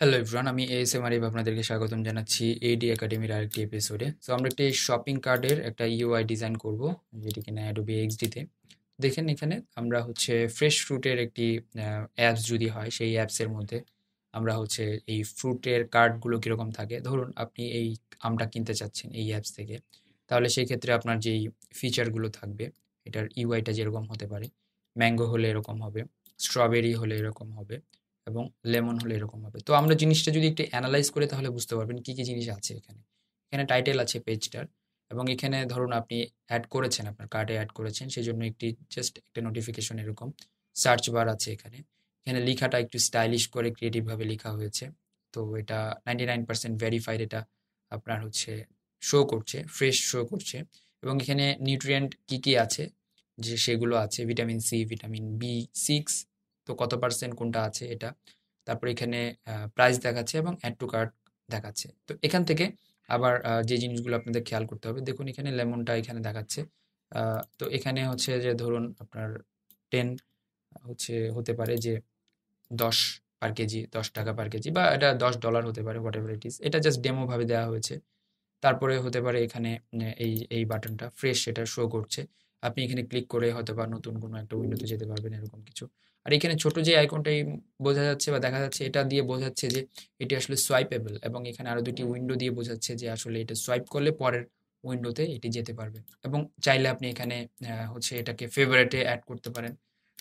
hello everyone আমি S M Arif আপনাদেরকে স্বাগতম জানাচ্ছি এডি একাডেমির আরেকটি এপিসোডে সো আমরা একটি শপিং কার্ডের একটা ইউআই ডিজাইন করব যেটি কিনা অ্যাডোবি এক্সডিতে দেখেন এখানে আমরা হচ্ছে ফ্রেশ ফ্রুটের একটি অ্যাপস যদি হয় সেই অ্যাপসের মধ্যে আমরা হচ্ছে এই ফ্রুটের কার্ডগুলো কীরকম থাকে ধরুন আপনি এই আমটা কিনতে চাচ্ছেন এই অ্যাপস থেকে তাহলে সেই ক্ষেত্রে আপনার যেই ফিচারগুলো থাকবে এটার ইউআইটা যেরকম হতে পারে ম্যাঙ্গো হলে এরকম হবে স্ট্রবেরি হলে এরকম হবে এবং লেমন হলে এরকম হবে তো আমরা জিনিসটা যদি একটু অ্যানালাইজ করে তাহলে বুঝতে পারবেন কী কী জিনিস আছে এখানে এখানে টাইটেল আছে পেজটার এবং এখানে ধরুন আপনি অ্যাড করেছেন আপনার কার্ডে অ্যাড করেছেন সেই জন্য একটি জাস্ট একটা নোটিফিকেশন এরকম সার্চ বার আছে এখানে এখানে লেখাটা একটু স্টাইলিশ করে ক্রিয়েটিভভাবে লেখা হয়েছে তো এটা নাইনটি নাইন পার্সেন্ট ভেরিফাইড এটা আপনার হচ্ছে শো করছে ফ্রেশ শো করছে এবং এখানে নিউট্রিয়েন্ট কী কী আছে যে সেগুলো আছে vitamin C vitamin B six তো কত পার্সেন্ট কোনটা আছে এটা তারপর এখানে প্রাইস দেখাচ্ছে এবং অ্যাড টু কার্ট দেখাচ্ছে তো এখান থেকে আবার যে জিনিসগুলো আপনাদের খেয়াল করতে হবে দেখুন এখানে লেমনটা এখানে দেখাচ্ছে তো এখানে হচ্ছে যে ধরুন আপনার টেন হচ্ছে হতে পারে যে দশ পার কেজি দশ টাকা পার কেজি বা এটা দশ ডলার হতে পারে হোয়াট এভার ইট ইস এটা জাস্ট ডেমোভাবে দেওয়া হয়েছে তারপরে হতে পারে এখানে এই এই বাটনটা ফ্রেশ সেটা শো করছে আপনি এখানে ক্লিক করে হয়তো বা নতুন কোনো একটা উইন্ডোতে যেতে পারবেন এরকম কিছু আর এখানে ছোট যে আইকনটাই বোঝা যাচ্ছে বা দেখা যাচ্ছে এটা দিয়ে বোঝাচ্ছে যে এটি আসলে সোয়াইপেবল এবং এখানে আরও দুটি উইন্ডো দিয়ে বোঝাচ্ছে যে আসলে এটা সোয়াইপ করলে পরের উইন্ডোতে এটি যেতে পারবে এবং চাইলে আপনি এখানে হচ্ছে এটাকে ফেভারেটে অ্যাড করতে পারেন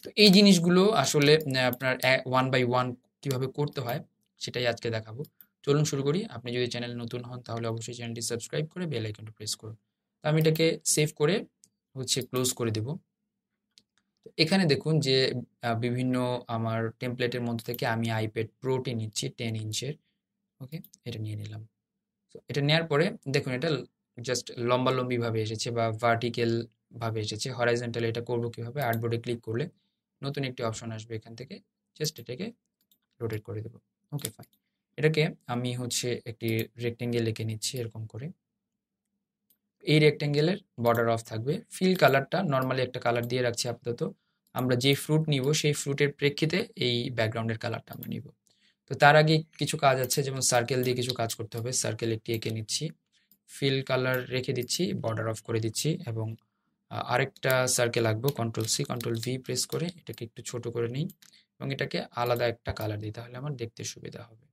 তো এই জিনিসগুলো আসলে আপনার ওয়ান বাই ওয়ান কীভাবে করতে হয় সেটাই আজকে দেখাবো চলুন শুরু করি আপনি যদি চ্যানেল নতুন হন তাহলে অবশ্যই চ্যানেলটি সাবস্ক্রাইব করে বেল আইকনটা প্রেস করুন তো আমি এটাকে সেভ করে হচ্ছে ক্লোজ করে দেব তো এখানে দেখুন যে বিভিন্ন আমার টেমপ্লেটের মধ্যে থেকে আমি আইপ্যাড প্রোটি নিচ্ছি টেন ইঞ্চের ওকে এটা নিয়ে নিলাম তো এটা নেওয়ার পরে দেখুন এটা জাস্ট লম্বালম্বিভাবে এসেছে বা ভার্টিক্যাল ভাবে এসেছে হরাইজেন্টাল এটা করবো কীভাবে আর্টবোর্ডে ক্লিক করলে নতুন একটি অপশন আসবে এখান থেকে জাস্ট এটাকে রোটেট করে দেবো ওকে ফাইন এটাকে আমি হচ্ছে একটি রেক্টেঙ্গেল এঁকে নিচ্ছি এরকম করে এই রেক্ট্যাঙ্গেলের বর্ডার অফ থাকবে ফিল কালারটা নর্মালি একটা কালার দিয়ে রাখছি আপাতত আমরা যে ফ্রুট নিব সেই ফ্রুটের প্রেক্ষিতে এই ব্যাকগ্রাউন্ডের কালারটা আমরা নিব তো তার আগে কিছু কাজ আছে যেমন সার্কেল দিয়ে কিছু কাজ করতে হবে সার্কেল একটি এঁকে নিচ্ছি ফিল কালার রেখে দিচ্ছি বর্ডার অফ করে দিচ্ছি এবং আরেকটা সার্কেল আঁকবো control C control V press করে এটাকে একটু ছোট করে নিই এবং এটাকে আলাদা একটা কালার দিই তাহলে আমার দেখতে সুবিধা হবে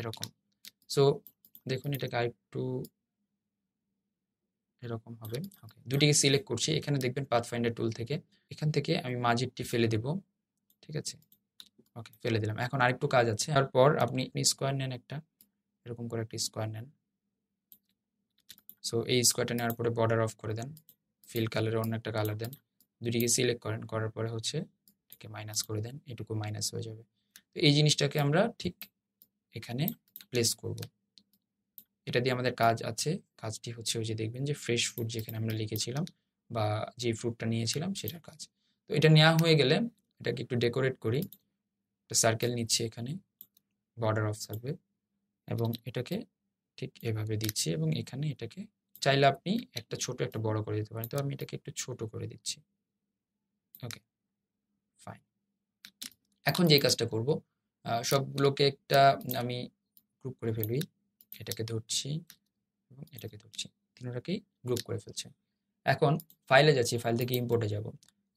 এরকম সো দেখুন এটাকে আরেকটু এরকম হবে ওকে দুটিকে সিলেক্ট করছি এখানে দেখবেন পাথফাইন্ডার টুল থেকে এখান থেকে আমি মাঝেরটি ফেলে দেব ঠিক আছে ওকে ফেলে দিলাম এখন আরেকটু কাজ আছে তারপর আপনি স্কোয়ার নেন একটা এরকম করে একটা স্কোয়ার নেন সো এই স্কোয়ারটা নেওয়ার পরে বর্ডার অফ করে দেন ফিল কালারে অন্য একটা কালার দেন দুটিকে সিলেক্ট করেন করার পরে হচ্ছে এটাকে মাইনাস করে দেন এটুকু মাইনাস হয়ে যাবে তো এই জিনিসটাকে আমরা ঠিক এখানে প্লেস করব এটা দিয়ে আমাদের কাজ আছে কাজটি হচ্ছে ওই যে দেখবেন যে ফ্রেশ ফুড যেখানে আমরা লিখেছিলাম বা যে ফ্রুটটা নিয়েছিলাম সেটার কাজ তো এটা নেওয়া হয়ে গেলে এটাকে একটু ডেকোরেট করি একটা সার্কেল নিচ্ছি এখানে বর্ডার অফ সার্ভে এবং এটাকে ঠিক এভাবে দিচ্ছি এবং এখানে এটাকে চাইলে আপনি একটা ছোট একটা বড় করে দিতে পারেন তো আমি এটাকে একটু ছোট করে দিচ্ছি ওকে ফাইন এখন যে কাজটা করব সবগুলোকে একটা আমি গ্রুপ করে ফেলবি এটাকে ধরছি এটাকে ধরছি তিনটাকেই গ্রুপ করে ফেলছে এখন ফাইলে যাচ্ছি ফাইল থেকে ইম্পোর্টে যাব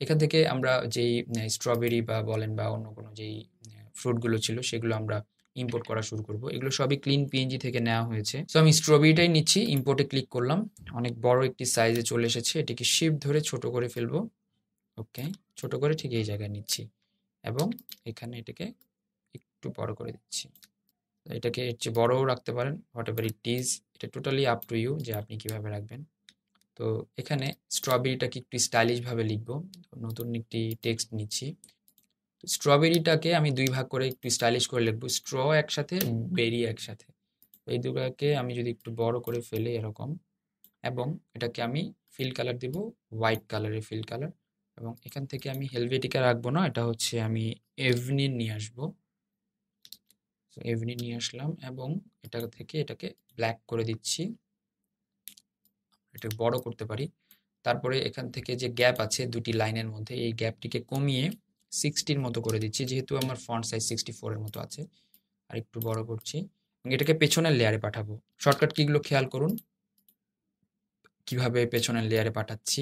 এখান থেকে আমরা যেই স্ট্রবেরি বা বলেন বা অন্য কোনো যেই ফ্রুটগুলো ছিল সেগুলো আমরা ইম্পোর্ট করা শুরু করব এগুলো সবই ক্লিন পিএনজি থেকে নেওয়া হয়েছে সো আমি স্ট্রবেরিটাই নিচ্ছি ইম্পোর্টে ক্লিক করলাম অনেক বড় একটি সাইজে চলে এসেছে এটিকে শিপ ধরে ছোট করে ফেলবো ওকে ছোট করে ঠিক এই জায়গায় নিচ্ছি এবং এখানে এটাকে একটু বড় করে দিচ্ছি এটাকে এর চেয়ে বড়ও রাখতে পারেন হোয়াট এভার ইট ইজ এটা টোটালি আপ টু ইউ যে আপনি কীভাবে রাখবেন তো এখানে স্ট্রবেরিটাকে একটু স্টাইলিশভাবে লিখব নতুন একটি টেক্সট নিচ্ছি স্ট্রবেরিটাকে আমি দুই ভাগ করে একটু স্টাইলিশ করে লিখবো স্ট্র একসাথে বেরি একসাথে এই দুটাকে আমি যদি একটু বড় করে ফেলে এরকম এবং এটাকে আমি ফিল কালার দেব হোয়াইট কালারের ফিল কালার এবং এখান থেকে আমি হেলভেটিকা রাখবো না এটা হচ্ছে আমি এভনির নিয়ে আসবো এভনি নিয়ে আসলাম এবং এটা থেকে এটাকে ব্ল্যাক করে দিচ্ছি এটা বড় করতে পারি তারপরে এখান থেকে যে গ্যাপ আছে দুটি লাইনের মধ্যে এই গ্যাপটিকে কমিয়ে সিক্সটির মতো করে দিচ্ছি যেহেতু আমার ফন্ট সাইজ সিক্সটি ফোরের মতো আছে আর একটু বড় করছি এটাকে পেছনের লেয়ারে পাঠাবো শর্টকাট কিগুলো খেয়াল করুন কিভাবে পেছনের লেয়ারে পাঠাচ্ছি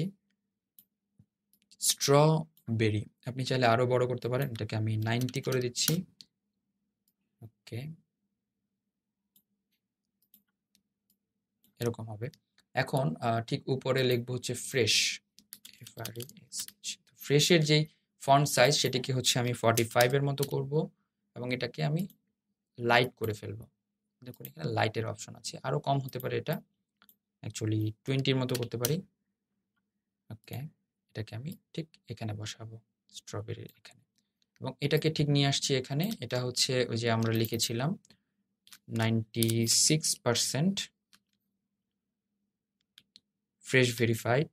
স্ট্রবেরি আপনি চাইলে আরও বড় করতে পারেন এটাকে আমি নাইনটি করে দিচ্ছি ওকে এরকম হবে এখন ঠিক উপরে লিখবো হচ্ছে ফ্রেশ ফ্রেশের e যেই ফন্ট সাইজ সেটিকে হচ্ছে আমি ফর্টি ফাইভের মতো করব এবং এটাকে আমি লাইট করে ফেলব দেখুন এখানে লাইটের অপশন আছে আরও কম হতে পারে এটা অ্যাকচুয়ালি টোয়েন্টির মতো করতে পারি ওকে এটাকে আমি ঠিক এখানে বসাবো স্ট্রবেরির এখানে এবং এটাকে ঠিক নিয়ে আসছি এখানে এটা হচ্ছে ওই যে আমরা লিখেছিলাম নাইনটি সিক্স ফ্রেশ ভেরিফাইড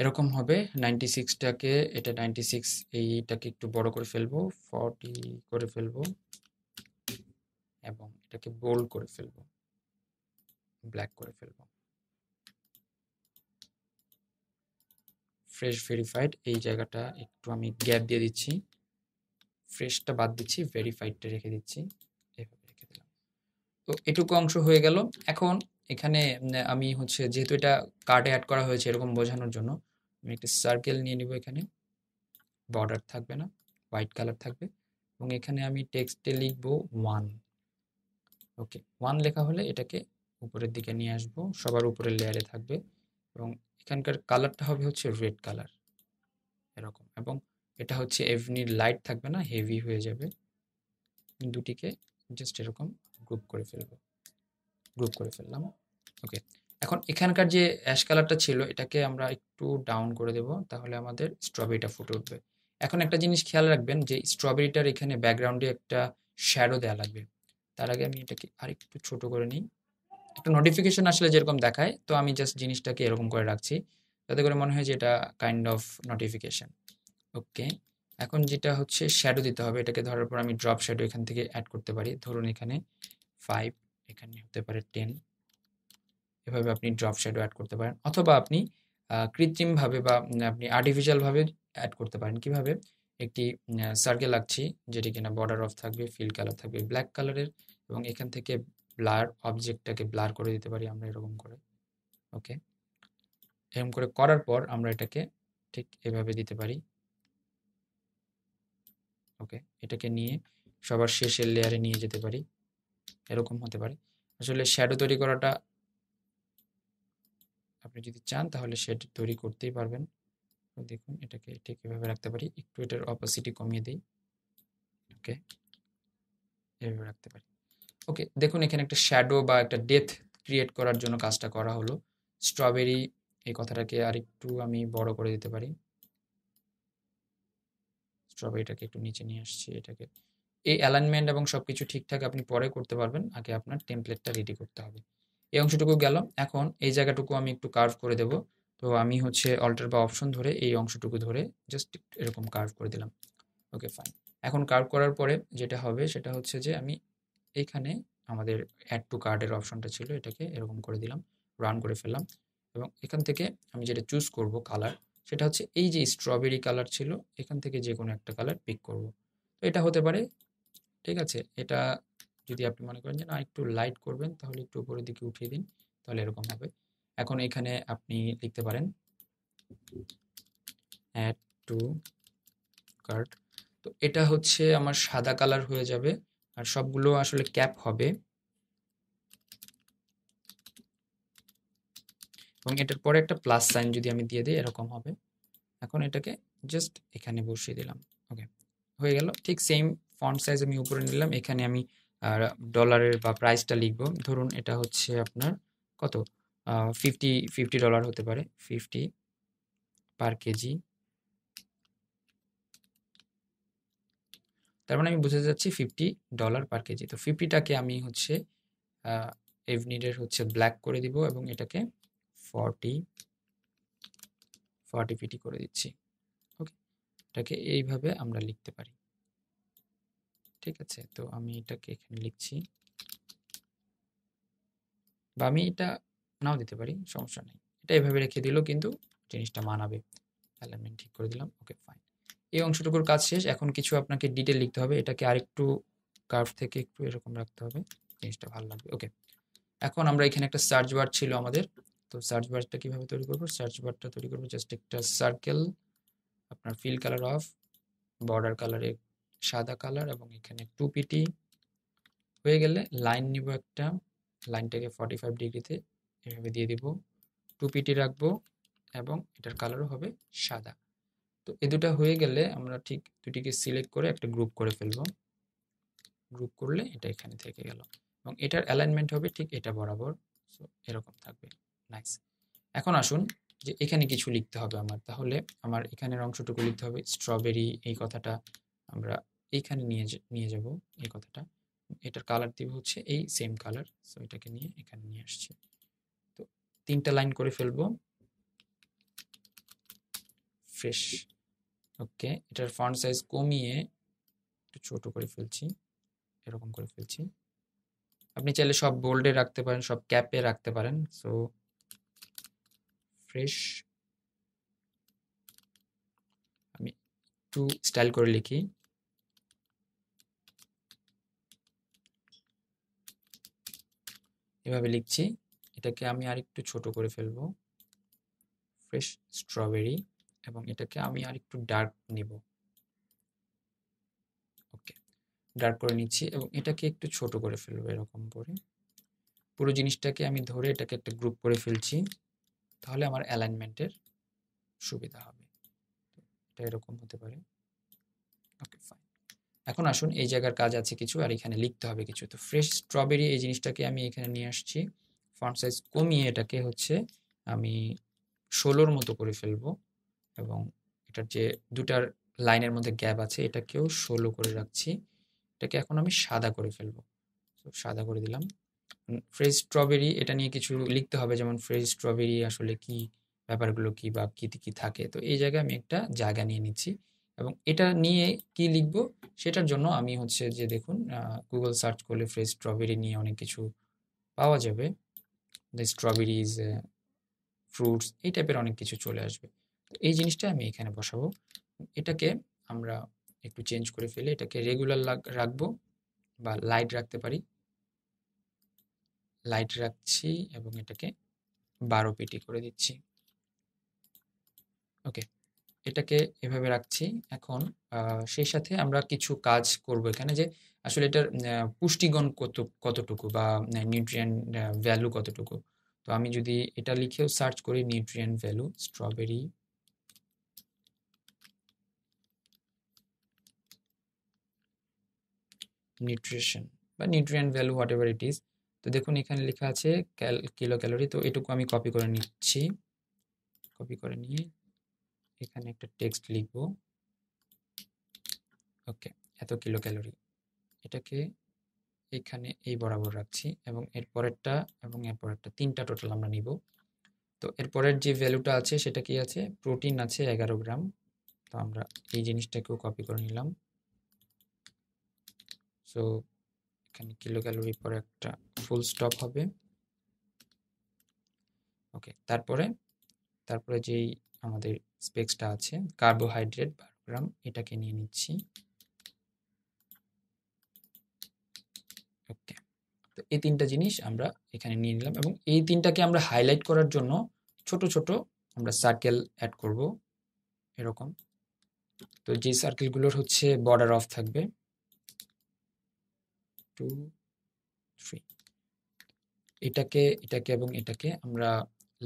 এরকম হবে নাইনটি সিক্সটাকে এটা নাইনটি সিক্স এইটাকে একটু বড় করে ফেলবো ফর্টি করে ফেলবো এবং এটাকে বোল্ড করে ফেলবো ব্ল্যাক করে ফেলবো ফ্রেশ ভেরিফাইড এই জায়গাটা একটু আমি গ্যাপ দিয়ে দিচ্ছি ফ্রেশটা বাদ দিচ্ছি ভেরিফাইডটা রেখে দিচ্ছি এভাবে রেখে দিলাম তো এটুকু অংশ হয়ে গেল এখন এখানে আমি হচ্ছে যেহেতু এটা কার্ডে অ্যাড করা হয়েছে এরকম বোঝানোর জন্য আমি একটা সার্কেল নিয়ে নিব এখানে বর্ডার থাকবে না হোয়াইট কালার থাকবে এবং এখানে আমি টেক্সটে লিখব ওয়ান ওকে ওয়ান লেখা হলে এটাকে উপরের দিকে নিয়ে আসবো সবার উপরের লেয়ারে থাকবে এবং এখানকার কালারটা হবে হচ্ছে রেড কালার এরকম এবং এটা হচ্ছে এভনি লাইট থাকবে না হেভি হয়ে যাবে দুটিকে জাস্ট এরকম গ্রুপ করে ফেলব গ্রুপ করে ফেললাম ওকে এখন এখানকার যে অ্যাশ কালারটা ছিল এটাকে আমরা একটু ডাউন করে দেব তাহলে আমাদের স্ট্রবেরিটা ফুটে উঠবে এখন একটা জিনিস খেয়াল রাখবেন যে স্ট্রবেরিটার এখানে ব্যাকগ্রাউন্ডে একটা শ্যাডো দেওয়া লাগবে তার আগে আমি এটাকে আরেকটু ছোট করে নিই একটা নোটিফিকেশন আসলে যেরকম দেখায় তো আমি জাস্ট জিনিসটাকে এরকম করে রাখছি যাতে করে মনে হয় যে এটা কাইন্ড অফ নোটিফিকেশান ওকে এখন যেটা হচ্ছে শ্যাডো দিতে হবে এটাকে ধরার পর আমি ড্রপ শ্যাডো এখান থেকে অ্যাড করতে পারি ধরুন এখানে ফাইভ এখানে হতে পারে টেন এভাবে আপনি ড্রপ শ্যাডো অ্যাড করতে পারেন অথবা আপনি কৃত্রিমভাবে বা আপনি আর্টিফিশিয়ালভাবে অ্যাড করতে পারেন কিভাবে একটি সার্কেল লাগছি যেটি কিনা বর্ডার অফ থাকবে ফিল কালার থাকবে ব্ল্যাক কালারের এবং এখান থেকে ব্লার অবজেক্টটাকে ব্লার করে দিতে পারি আমরা এরকম করে ওকে এরকম করে করার পর আমরা এটাকে ঠিক এভাবে দিতে পারি ওকে এটাকে নিয়ে সবার শেষের লেয়ারে নিয়ে যেতে পারি এরকম হতে পারে আসলে শ্যাডো তৈরি করাটা আপনি যদি চান তাহলে শেড তৈরি করতেই পারবেন দেখুন এটাকে ঠিক এভাবে রাখতে পারি একটু এটার অপাসিটি কমিয়ে দিই ওকে এভাবে রাখতে পারি ওকে দেখুন এখানে একটা শ্যাডো বা একটা ডেথ ক্রিয়েট করার জন্য কাজটা করা হলো স্ট্রবেরি এই কথাটাকে আর একটু আমি বড় করে দিতে পারি স্ট্রবেরিটাকে একটু নিচে নিয়ে আসছি এটাকে এই অ্যালাইনমেন্ট এবং সব কিছু ঠিকঠাক আপনি পরে করতে পারবেন আগে আপনার টেমপ্লেটটা রেডি করতে হবে এই অংশটুকু গেল এখন এই জায়গাটুকু আমি একটু কার্ভ করে দেব তো আমি হচ্ছে অল্টার বা অপশন ধরে এই অংশটুকু ধরে জাস্ট এরকম কার্ভ করে দিলাম ওকে ফাইন এখন কার্ভ করার পরে যেটা হবে সেটা হচ্ছে যে আমি এখানে আমাদের অ্যাড টু কার্ডের অপশনটা ছিল এটাকে এরকম করে দিলাম রান করে ফেললাম এবং এখান থেকে আমি যেটা চুজ করব কালার সেটা হচ্ছে এই যে স্ট্রবেরি কালার ছিল এখান থেকে যে কোনো একটা কালার পিক করব তো এটা হতে পারে ঠিক আছে এটা যদি আপনি মনে করেন যে না একটু লাইট করবেন তাহলে একটু উপরের দিকে উঠিয়ে দিন তাহলে এরকম হবে এখন এখানে আপনি লিখতে পারেন অ্যাড টু কার্ড তো এটা হচ্ছে আমার সাদা কালার হয়ে যাবে আর সবগুলো আসলে ক্যাপ হবে এবং এটার পরে একটা প্লাস সাইন যদি আমি দিয়ে দিই এরকম হবে এখন এটাকে জাস্ট এখানে বসিয়ে দিলাম ওকে হয়ে গেল ঠিক সেম ফন্ট সাইজ আমি উপরে নিলাম এখানে আমি ডলারের বা প্রাইসটা লিখব ধরুন এটা হচ্ছে আপনার কত ফিফটি ফিফটি ডলার হতে পারে ফিফটি পার কেজি তার মানে আমি বুঝতে যাচ্ছি ফিফটি ডলার পার কেজি তো ফিফটিটাকে আমি হচ্ছে এভনিডের হচ্ছে ব্ল্যাক করে দিব এবং এটাকে ফর্টি ফর্টি ফিটি করে দিচ্ছি ওকে এটাকে এইভাবে আমরা লিখতে পারি ঠিক আছে তো আমি এটাকে এখানে লিখছি বা আমি এটা নাও দিতে পারি সমস্যা নেই এটা এভাবে রেখে দিলেও কিন্তু জিনিসটা মানাবে তাহলে আমি ঠিক করে দিলাম ওকে ফাইন এই অংশটুকুর কাজ শেষ এখন কিছু আপনাকে ডিটেল লিখতে হবে এটাকে আরেকটু কার্ভ থেকে একটু এরকম রাখতে হবে জিনিসটা ভালো লাগবে ওকে এখন আমরা এখানে একটা সার্চ বার ছিল আমাদের তো সার্চ বারটা কীভাবে তৈরি করবো সার্চ বারটা তৈরি করবো জাস্ট একটা সার্কেল আপনার ফিল কালার অফ বর্ডার কালারে সাদা কালার এবং এখানে টু পিটি হয়ে গেলে লাইন নিব একটা লাইনটাকে ফর্টি ফাইভ ডিগ্রিতে এভাবে দিয়ে দিব টু পিটি রাখবো এবং এটার কালারও হবে সাদা তো এ দুটো হয়ে গেলে আমরা ঠিক দুটিকে সিলেক্ট করে একটা গ্রুপ করে ফেলব গ্রুপ করলে এটা এখানে থেকে গেল এবং এটার অ্যালাইনমেন্ট হবে ঠিক এটা বরাবর সো এরকম থাকবে নাইস এখন আসুন যে এখানে কিছু লিখতে হবে আমার তাহলে আমার এখানের অংশটুকু লিখতে হবে স্ট্রবেরি এই কথাটা আমরা এইখানে নিয়ে নিয়ে যাব এই কথাটা এটার কালার দিব হচ্ছে এই সেম কালার সো এটাকে নিয়ে এখানে নিয়ে আসছি তো তিনটা লাইন করে ফেলব ফ্রেশ ওকে এটার ফন্ট সাইজ কমিয়ে একটু ছোটো করে ফেলছি এরকম করে ফেলছি আপনি চাইলে সব বোল্ডে রাখতে পারেন সব ক্যাপে রাখতে পারেন সো ফ্রেশ আমি একটু স্টাইল করে লিখি এভাবে লিখছি এটাকে আমি আর একটু ছোট করে ফেলবো ফ্রেশ স্ট্রবেরি এবং এটাকে আমি আর একটু ডার্ক নিব ওকে ডার্ক করে নিচ্ছি এবং এটাকে একটু ছোট করে ফেলবো এরকম করে পুরো জিনিসটাকে আমি ধরে এটাকে একটা গ্রুপ করে ফেলছি তাহলে আমার অ্যালাইনমেন্টের সুবিধা হবে এটা এরকম হতে পারে ওকে ফাইন এখন আসুন এই জায়গার কাজ আছে কিছু আর এখানে লিখতে হবে কিছু তো ফ্রেশ স্ট্রবেরি এই জিনিসটাকে আমি এখানে নিয়ে আসছি ফার্ম সাইজ কমিয়ে এটাকে হচ্ছে আমি ষোলোর মতো করে ফেলবো এবং এটার যে দুটার লাইনের মধ্যে গ্যাপ আছে এটাকেও ষোলো করে রাখছি এটাকে এখন আমি সাদা করে ফেলবো তো সাদা করে দিলাম ফ্রেশ স্ট্রবেরি এটা নিয়ে কিছু লিখতে হবে যেমন ফ্রেশ স্ট্রবেরি আসলে কি ব্যাপারগুলো কি বা কী কী থাকে তো এই জায়গায় আমি একটা জায়গা নিয়ে নিচ্ছি এবং এটা নিয়ে কি লিখব সেটার জন্য আমি হচ্ছে যে দেখুন গুগল সার্চ করলে ফ্রেশ স্ট্রবেরি নিয়ে অনেক কিছু পাওয়া যাবে দ্য স্ট্রবেরিজ ফ্রুটস এই টাইপের অনেক কিছু চলে আসবে এই জিনিসটা আমি এখানে বসাবো এটাকে আমরা একটু চেঞ্জ করে ফেলে এটাকে রেগুলার রাখবো বা লাইট রাখতে পারি লাইট রাখছি এবং এটাকে বারো পেটি করে দিচ্ছি ওকে এটাকে এভাবে রাখছি এখন সেই সাথে আমরা কিছু কাজ করব এখানে যে আসলে এটার পুষ্টিগণ কত কতটুকু বা নিউট্রিয়েন্ট ভ্যালু কতটুকু তো আমি যদি এটা লিখেও সার্চ করি নিউট্রিয়েন্ট ভ্যালু স্ট্রবেরি নিউট্রিশন বা nutrient value whatever it is তো দেখুন এখানে লেখা আছে ক্যাল কিলো ক্যালোরি তো এটুকু আমি কপি করে নিচ্ছি কপি করে নিয়ে এখানে একটা টেক্সট লিখব ওকে এত কিলো ক্যালোরি এটাকে এখানে এই বরাবর রাখছি এবং এর পরেরটা এবং এর পরেরটা তিনটা টোটাল আমরা নিব তো এরপরের যে ভ্যালুটা আছে সেটা কি আছে প্রোটিন আছে এগারো গ্রাম তো আমরা এই জিনিসটাকেও কপি করে নিলাম সো এখানে কিলো ক্যালোরি পরে একটা ফুল স্টপ হবে ওকে তারপরে তারপরে যেই আমাদের স্পেক্সটা আছে কার্বোহাইড্রেট বারো গ্রাম এটাকে নিয়ে নিচ্ছি ওকে তো এই তিনটা জিনিস আমরা এখানে নিয়ে নিলাম এবং এই তিনটাকে আমরা হাইলাইট করার জন্য ছোট ছোট আমরা সার্কেল অ্যাড করব এরকম তো যে সার্কেলগুলোর হচ্ছে বর্ডার অফ থাকবে টু থ্রি এটাকে এটাকে এবং এটাকে আমরা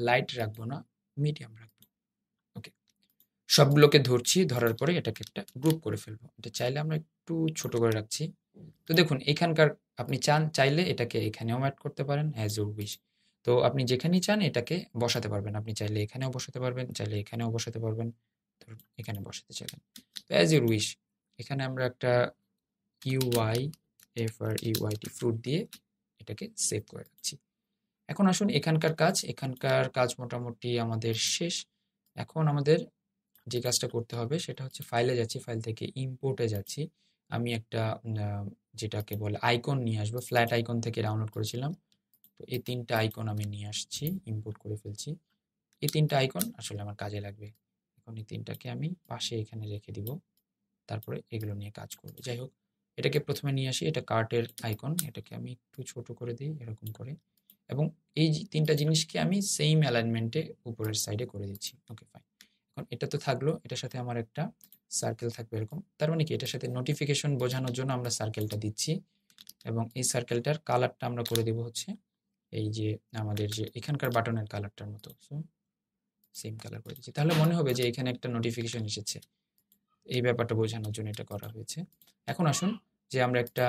লাইট রাখবো না মিডিয়াম রাখবো ওকে সবগুলোকে ধরছি ধরার পরে এটাকে একটা গ্রুপ করে ফেলবো এটা চাইলে আমরা একটু ছোট করে রাখছি তো দেখুন এখানকার আপনি চান চাইলে এটাকে এখানেও অ্যাড করতে পারেন অ্যাজ ইউর উইশ তো আপনি যেখানেই চান এটাকে বসাতে পারবেন আপনি চাইলে এখানেও বসাতে পারবেন চাইলে এখানেও বসাতে পারবেন ধরুন এখানে বসাতে চাইবেন তো অ্যাজ ইউর উইশ এখানে আমরা একটা U UI F R UIT fruit দিয়ে এটাকে সেভ করে রাখছি এখন আসুন এখানকার কাজ এখানকার কাজ মোটামুটি আমাদের শেষ এখন আমাদের যে কাজটা করতে হবে সেটা হচ্ছে ফাইলে যাচ্ছি ফাইল থেকে ইম্পোর্টে যাচ্ছি আমি একটা যেটাকে বলে আইকন নিয়ে আসবো ফ্ল্যাট আইকন থেকে ডাউনলোড করেছিলাম তো এই তিনটা আইকন আমি নিয়ে আসছি ইম্পোর্ট করে ফেলছি এই তিনটা আইকন আসলে আমার কাজে লাগবে এখন এই তিনটাকে আমি পাশে এখানে রেখে দিব তারপরে এগুলো নিয়ে কাজ করবো যাই হোক এটাকে প্রথমে নিয়ে আসি এটা কার্টের আইকন এটাকে আমি একটু ছোট করে দিই এরকম করে এবং এই তিনটা জিনিসকে আমি সেম অ্যালাইনমেন্টে উপরের সাইডে করে দিচ্ছি ওকে ফাইন এখন এটা তো থাকলো এটার সাথে আমার একটা সার্কেল থাকবে এরকম তার মানে কি এটার সাথে নোটিফিকেশন বোঝানোর জন্য আমরা সার্কেলটা দিচ্ছি এবং এই সার্কেলটার কালারটা আমরা করে দেবো হচ্ছে এই যে আমাদের যে এখানকার বাটনের কালারটার মতো সো সেম কালার করে দিচ্ছি তাহলে মনে হবে যে এখানে একটা নোটিফিকেশন এসেছে এই ব্যাপারটা বোঝানোর জন্য এটা করা হয়েছে এখন আসুন যে আমরা একটা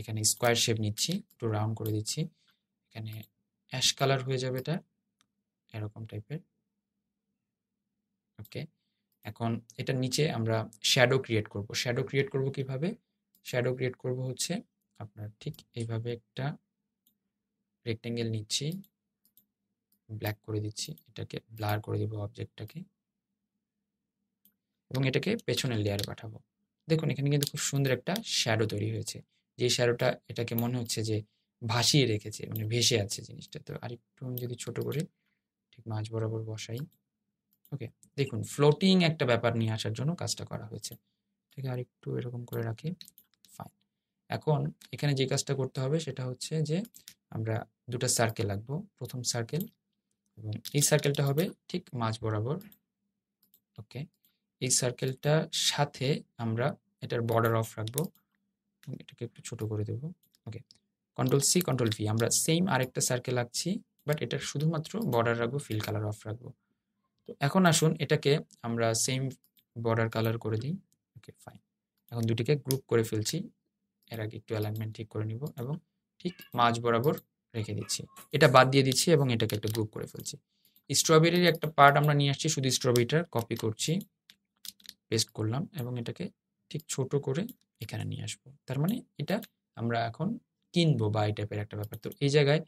এখানে স্কোয়ার শেপ নিচ্ছি একটু রাউন্ড করে দিচ্ছি এখানে অ্যাশ কালার হয়ে যাবে এটা এরকম টাইপের ওকে এখন এটার নিচে আমরা শ্যাডো ক্রিয়েট করব শ্যাডো ক্রিয়েট করব কিভাবে শ্যাডো ক্রিয়েট করব হচ্ছে আপনার ঠিক এইভাবে একটা রেক্টেঙ্গেল নিচ্ছি ব্ল্যাক করে দিচ্ছি এটাকে ব্লার করে দিব অবজেক্টটাকে এবং এটাকে পেছনের লেয়ারে পাঠাবো দেখুন এখানে কিন্তু খুব সুন্দর একটা শ্যাডো তৈরি হয়েছে যে শ্যাডোটা এটাকে মনে হচ্ছে যে ভাসিয়ে রেখেছে মানে ভেসে আছে জিনিসটা তো আরেকটু আমি যদি ছোট করে ঠিক মাঝ বরাবর বসাই ওকে দেখুন ফ্লোটিং একটা ব্যাপার নিয়ে আসার জন্য কাজটা করা হয়েছে ঠিক আছে আরেকটু এরকম করে রাখি ফাইন এখন এখানে যে কাজটা করতে হবে সেটা হচ্ছে যে আমরা দুটা সার্কেল আঁকবো প্রথম সার্কেল এবং এই সার্কেলটা হবে ঠিক মাঝ বরাবর ওকে এই সার্কেলটা সাথে আমরা এটার বর্ডার অফ রাখবো এটাকে একটু ছোট করে দেব okay control C control V আমরা সেম আরেকটা সার্কেল আঁকছি বাট এটার শুধুমাত্র বর্ডার রাখবো ফিল কালার অফ রাখবো তো এখন আসুন এটাকে আমরা সেম বর্ডার কালার করে দিই ওকে ফাইন এখন দুটিকে গ্রুপ করে ফেলছি এর আগে একটু অ্যালাইনমেন্ট ঠিক করে নিব এবং ঠিক মাঝ বরাবর রেখে দিচ্ছি এটা বাদ দিয়ে দিচ্ছি এবং এটাকে একটা গ্রুপ করে ফেলছি স্ট্রবেরির একটা পার্ট আমরা নিয়ে আসছি শুধু স্ট্রবেরিটার কপি করছি পেস্ট করলাম এবং এটাকে ঠিক ছোট করে এখানে নিয়ে আসব তার মানে এটা আমরা এখন কিনবো বা এই টাইপের একটা ব্যাপার তো এই জায়গায়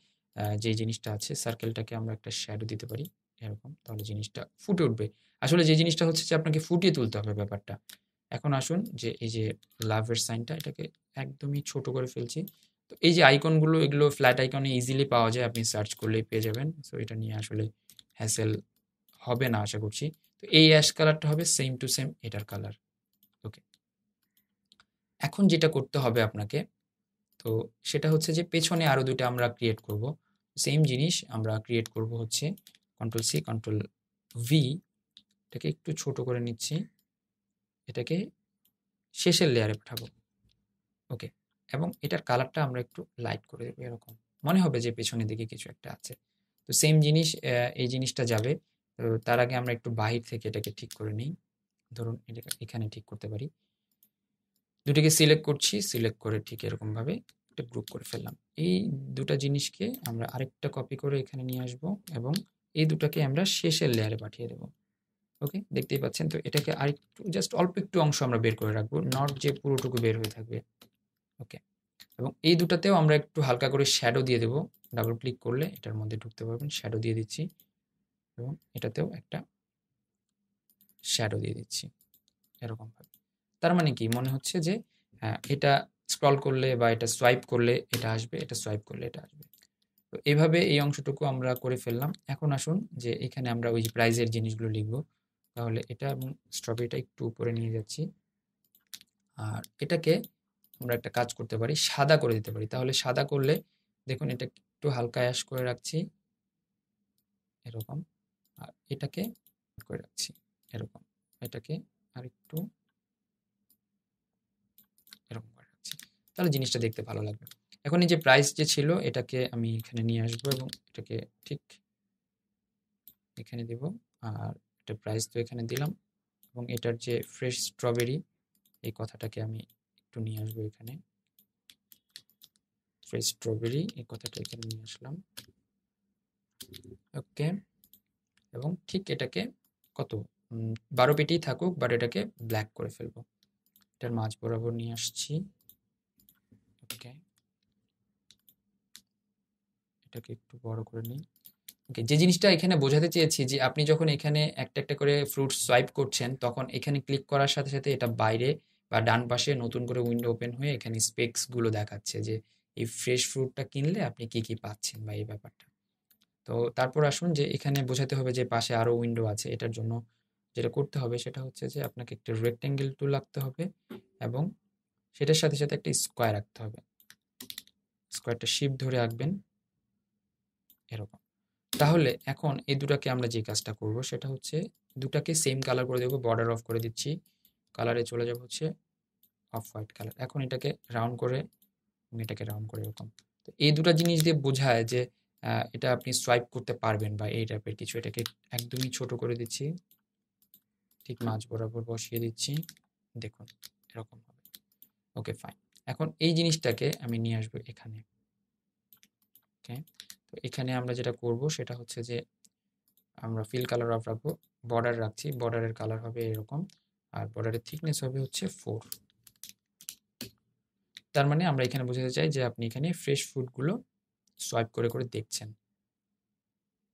যে জিনিসটা আছে সার্কেলটাকে আমরা একটা শ্যাডো দিতে পারি এরকম তাহলে জিনিসটা ফুটে উঠবে আসলে যে জিনিসটা হচ্ছে যে আপনাকে ফুটিয়ে তুলতে হবে ব্যাপারটা এখন আসুন যে এই যে লাভের সাইনটা এটাকে একদমই ছোট করে ফেলছি তো এই যে আইকনগুলো এগুলো ফ্ল্যাট আইকনে ইজিলি পাওয়া যায় আপনি সার্চ করলেই পেয়ে যাবেন সো এটা নিয়ে আসলে হ্যাসেল হবে না আশা করছি তো এই অ্যাশ কালারটা হবে সেম টু সেম এটার কালার ওকে এখন যেটা করতে হবে আপনাকে তো সেটা হচ্ছে যে পেছনে আরও দুটো আমরা ক্রিয়েট করব সেম জিনিস আমরা ক্রিয়েট করব হচ্ছে কন্ট্রোল সি কন্ট্রোল ভি এটাকে একটু ছোট করে নিচ্ছি এটাকে শেষের লেয়ারে পাঠাবো ওকে এবং এটার কালারটা আমরা একটু লাইট করে দেবো এরকম মনে হবে যে পেছনের দিকে কিছু একটা আছে তো সেম জিনিস এই জিনিসটা যাবে তো তার আগে আমরা একটু বাহির থেকে এটাকে ঠিক করে নিই ধরুন এটা এখানে ঠিক করতে পারি দুটিকে সিলেক্ট করছি সিলেক্ট করে ঠিক এরকমভাবে একটা গ্রুপ করে ফেললাম এই দুটা জিনিসকে আমরা আরেকটা কপি করে এখানে নিয়ে আসব এবং এই দুটাকে আমরা শেষের লেয়ারে পাঠিয়ে দেব ওকে দেখতেই পাচ্ছেন তো এটাকে আরেকটু জাস্ট অল্প একটু অংশ আমরা বের করে রাখবো নট যে পুরোটুকু বের হয়ে থাকবে ওকে এবং এই দুটাতেও আমরা একটু হালকা করে শ্যাডো দিয়ে দেবো ডাবল ক্লিক করলে এটার মধ্যে ঢুকতে পারবেন শ্যাডো দিয়ে দিচ্ছি এবং এটাতেও একটা শ্যাডো দিয়ে দিচ্ছি এরকমভাবে তার মানে কি মনে হচ্ছে যে হ্যাঁ, এটা স্ক্রল করলে বা এটা সোয়াইপ করলে এটা আসবে এটা সোয়াইপ করলে এটা আসবে তো এইভাবে এই অংশটুকু আমরা করে ফেললাম এখন আসুন যে এখানে আমরা ওই প্রাইজের জিনিসগুলো লিখব তাহলে এটা এবং স্ট্রবেরিটা একটু উপরে নিয়ে যাচ্ছি আর এটাকে আমরা একটা কাজ করতে পারি সাদা করে দিতে পারি তাহলে সাদা করলে দেখুন এটা একটু হালকা অ্যাশ করে রাখছি এরকম আর এটাকে করে রাখছি এরকম এটাকে আর একটু এরকম করে রাখছি তাহলে জিনিসটা দেখতে ভালো লাগবে এখন এই যে প্রাইস যে ছিল এটাকে আমি এখানে নিয়ে আসবো এবং এটাকে ঠিক এখানে দেব আর এটা প্রাইস তো এখানে দিলাম এবং এটার যে ফ্রেশ স্ট্রবেরি এই কথাটাকে আমি একটু নিয়ে আসবো এখানে ফ্রেশ স্ট্রবেরি এই কথাটা এখানে নিয়ে আসলাম ওকে এবং ঠিক এটাকে কত বারো পেটেই থাকুক বাট এটাকে ব্ল্যাক করে ফেলব এটার মাছ বরাবর নিয়ে আসছি ওকে এটাকে একটু বড় করে নিই ওকে যে জিনিসটা এখানে বোঝাতে চেয়েছি যে আপনি যখন এখানে একটা একটা করে ফ্রুট সোয়াইপ করছেন তখন এখানে ক্লিক করার সাথে সাথে এটা বাইরে বা ডান পাশে নতুন করে উইন্ডো ওপেন হয়ে এখানে স্পেক্সগুলো দেখাচ্ছে যে এই ফ্রেশ ফ্রুটটা কিনলে আপনি কি কি পাচ্ছেন বা এই ব্যাপারটা তো তারপর আসুন যে এখানে বোঝাতে হবে যে পাশে আরও উইন্ডো আছে এটার জন্য যেটা করতে হবে সেটা হচ্ছে যে আপনাকে একটা রেক্টেঙ্গেল টুল লাগতে হবে এবং সেটার সাথে সাথে একটা স্কোয়ার রাখতে হবে স্কোয়ারটা শিপ ধরে আঁকবেন এরকম তাহলে এখন এই দুটাকে আমরা যে কাজটা করব সেটা হচ্ছে দুটাকে সেম কালার করে দেবো বর্ডার অফ করে দিচ্ছি কালারে চলে যাব হচ্ছে অফ হোয়াইট কালার এখন এটাকে রাউন্ড করে এটাকে রাউন্ড করে এরকম তো এই দুটা জিনিস দিয়ে বোঝায় যে এটা আপনি সোয়াইপ করতে পারবেন বা এই টাইপের কিছু এটাকে একদমই ছোট করে দিচ্ছি ঠিক মাছ বরাবর বসিয়ে দিচ্ছি দেখুন এরকম হবে ওকে ফাইন এখন এই জিনিসটাকে আমি নিয়ে আসবো এখানে ওকে তো এখানে আমরা যেটা করব সেটা হচ্ছে যে আমরা ফিল কালার অফ রাখবো বর্ডার রাখছি বর্ডারের কালার হবে এরকম আর বর্ডারের থিকনেস হবে হচ্ছে ফোর তার মানে আমরা এখানে বোঝাতে চাই যে আপনি এখানে ফ্রেশ ফুডগুলো সোয়াইপ করে করে দেখছেন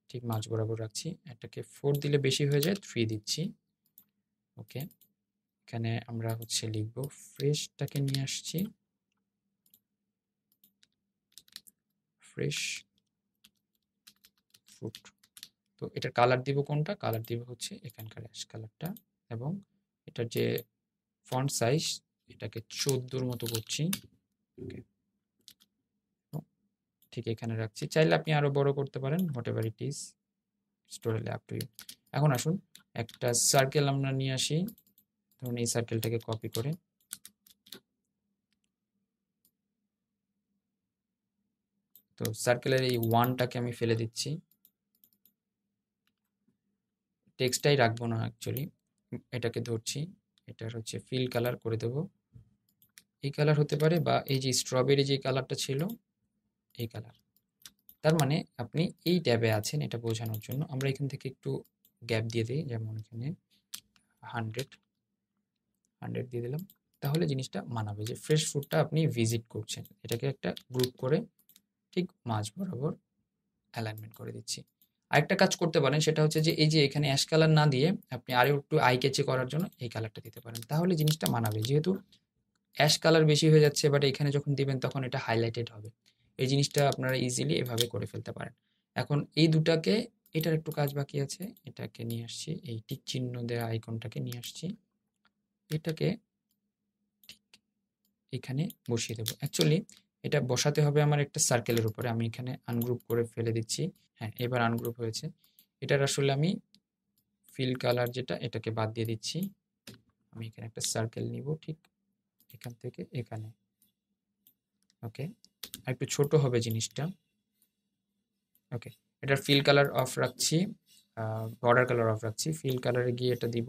ঠিক মাঝ বরাবর রাখছি এটাকে ফোর দিলে বেশি হয়ে যায় থ্রি দিচ্ছি ওকে এখানে আমরা হচ্ছে লিখব ফ্রেশটাকে নিয়ে আসছি ফ্রেশ ফ্রুট তো এটার কালার দিব কোনটা কালার দিব হচ্ছে এখানকার অ্যাশ কালারটা এবং এটার যে ফন্ট সাইজ এটাকে চোদ্দোর মতো করছি ওকে ঠিক এখানে রাখছি চাইলে আপনি আরও বড় করতে পারেন হোয়াট এভার ইট ইজ স্টোরেলে আপ টু ইউ এখন আসুন একটা সার্কেল আমরা নিয়ে আসি ধরুন এই সার্কেলটাকে কপি করে তো সার্কেলের এই ওয়ানটাকে আমি ফেলে দিচ্ছি টেক্সটাই রাখবো না অ্যাকচুয়ালি এটাকে ধরছি এটার হচ্ছে ফিল কালার করে দেব এই কালার হতে পারে বা এই যে স্ট্রবেরি যে কালারটা ছিল এই কালার তার মানে আপনি এই ট্যাবে আছেন এটা বোঝানোর জন্য আমরা এখান থেকে একটু গ্যাপ দিয়ে দিই যেমন এখানে হান্ড্রেড হান্ড্রেড দিয়ে দিলাম তাহলে জিনিসটা মানাবে যে ফ্রেশ ফুডটা আপনি ভিজিট করছেন এটাকে একটা গ্রুপ করে ঠিক মাঝ বরাবর অ্যালাইনমেন্ট করে দিচ্ছি আরেকটা কাজ করতে পারেন সেটা হচ্ছে যে এই যে এখানে অ্যাশ কালার না দিয়ে আপনি আরও একটু আই ক্যাচে করার জন্য এই কালারটা দিতে পারেন তাহলে জিনিসটা মানাবে যেহেতু অ্যাশ কালার বেশি হয়ে যাচ্ছে বাট এখানে যখন দিবেন তখন এটা হাইলাইটেড হবে এই জিনিসটা আপনারা ইজিলি এভাবে করে ফেলতে পারেন এখন এই দুটাকে এটার একটু কাজ বাকি আছে এটাকে নিয়ে আসছি এই টিক চিহ্ন দেওয়া আইকনটাকে নিয়ে আসছি এটাকে ঠিক এখানে বসিয়ে দেবো অ্যাকচুয়ালি এটা বসাতে হবে আমার একটা সার্কেলের উপরে আমি এখানে আনগ্রুপ করে ফেলে দিচ্ছি হ্যাঁ এবার আনগ্রুপ হয়েছে এটার আসলে আমি ফিল কালার যেটা এটাকে বাদ দিয়ে দিচ্ছি আমি এখানে একটা সার্কেল নিব ঠিক এখান থেকে এখানে ওকে একটু ছোট হবে জিনিসটা ওকে এটার ফিল কালার অফ রাখছি বর্ডার কালার অফ রাখছি ফিল কালারে গিয়ে এটা দিব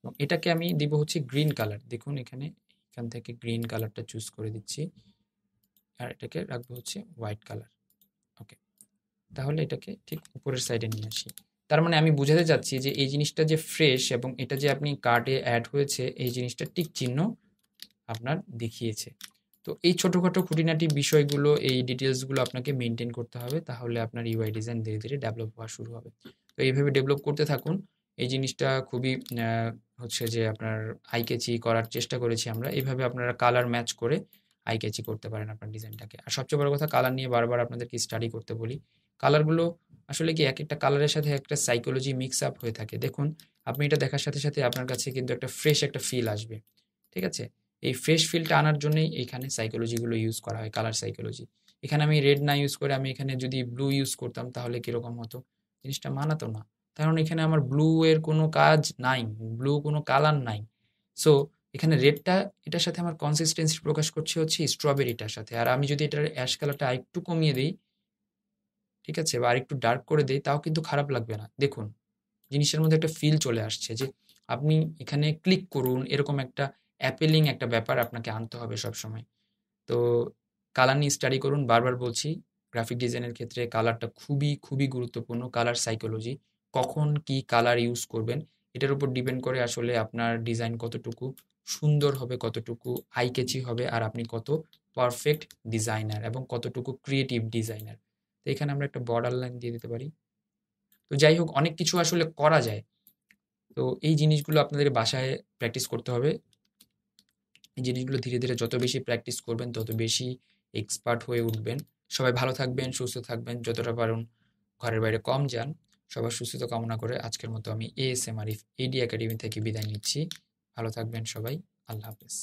এবং এটাকে আমি দিব হচ্ছে গ্রিন কালার দেখুন এখানে এখান থেকে গ্রিন কালারটা চুজ করে দিচ্ছি আর এটাকে রাখবো হচ্ছে হোয়াইট কালার ওকে তাহলে এটাকে ঠিক উপরের সাইডে নিয়ে আসি তার মানে আমি বুঝাতে চাচ্ছি যে এই জিনিসটা যে ফ্রেশ এবং এটা যে আপনি কার্ডে অ্যাড হয়েছে এই জিনিসটা টিক চিহ্ন আপনার দেখিয়েছে তো এই ছোটোখাটো খুঁটিনাটি বিষয়গুলো এই ডিটেলসগুলো আপনাকে মেনটেন করতে হবে তাহলে আপনার ইউআই ডিজাইন ধীরে ধীরে ডেভেলপ হওয়া শুরু হবে তো এইভাবে ডেভেলপ করতে থাকুন এই জিনিসটা খুবই হচ্ছে যে আপনার আইকেচি করার চেষ্টা করেছি আমরা এইভাবে আপনারা কালার ম্যাচ করে আইকেচি করতে পারেন আপনার ডিজাইনটাকে আর সবচেয়ে বড় কথা কালার নিয়ে বারবার আপনাদেরকে স্টাডি করতে বলি কালারগুলো আসলে কি এক একটা কালারের সাথে একটা সাইকোলজি মিক্স আপ হয়ে থাকে দেখুন আপনি এটা দেখার সাথে সাথে আপনার কাছে কিন্তু একটা ফ্রেশ একটা ফিল আসবে ঠিক আছে এই ফ্রেশ ফিলটা আনার জন্যই এখানে সাইকোলজিগুলো ইউজ করা হয় কালার সাইকোলজি এখানে আমি রেড না ইউজ করে আমি এখানে যদি ব্লু ইউজ করতাম তাহলে কীরকম হতো জিনিসটা মানাতো না কারণ এখানে আমার ব্লু এর কোনো কাজ নাই ব্লু কোনো কালার নাই সো এখানে রেডটা এটার সাথে আমার কনসিস্টেন্সি প্রকাশ করছে হচ্ছে স্ট্রবেরিটার সাথে আর আমি যদি এটার অ্যাশ কালারটা আরেকটু কমিয়ে দিই ঠিক আছে বা আরেকটু ডার্ক করে দিই তাও কিন্তু খারাপ লাগবে না দেখুন জিনিসের মধ্যে একটা ফিল চলে আসছে যে আপনি এখানে ক্লিক করুন এরকম একটা অ্যাপেলিং একটা ব্যাপার আপনাকে আনতে হবে সবসময় তো কালার নিয়ে স্টাডি করুন বারবার বলছি গ্রাফিক ডিজাইনের ক্ষেত্রে কালারটা খুবই খুবই গুরুত্বপূর্ণ কালার সাইকোলজি কখন কি কালার ইউজ করবেন এটার উপর ডিপেন্ড করে আসলে আপনার ডিজাইন কতটুকু সুন্দর হবে কতটুকু আইকেচি হবে আর আপনি কত পারফেক্ট ডিজাইনার এবং কতটুকু ক্রিয়েটিভ ডিজাইনার তো এখানে আমরা একটা বর্ডার লাইন দিয়ে দিতে পারি তো যাই হোক অনেক কিছু আসলে করা যায় তো এই জিনিসগুলো আপনাদের বাসায় প্র্যাকটিস করতে হবে এই জিনিসগুলো ধীরে ধীরে যত বেশি প্র্যাকটিস করবেন তত বেশি এক্সপার্ট হয়ে উঠবেন সবাই ভালো থাকবেন সুস্থ থাকবেন যতটা পারুন ঘরের বাইরে কম যান সবার সুস্থতা কামনা করে আজকের মতো আমি এএসএম আরিফ এডি একাডেমি থেকে বিদায় নিচ্ছি ভালো থাকবেন সবাই আল্লাহ হাফেজ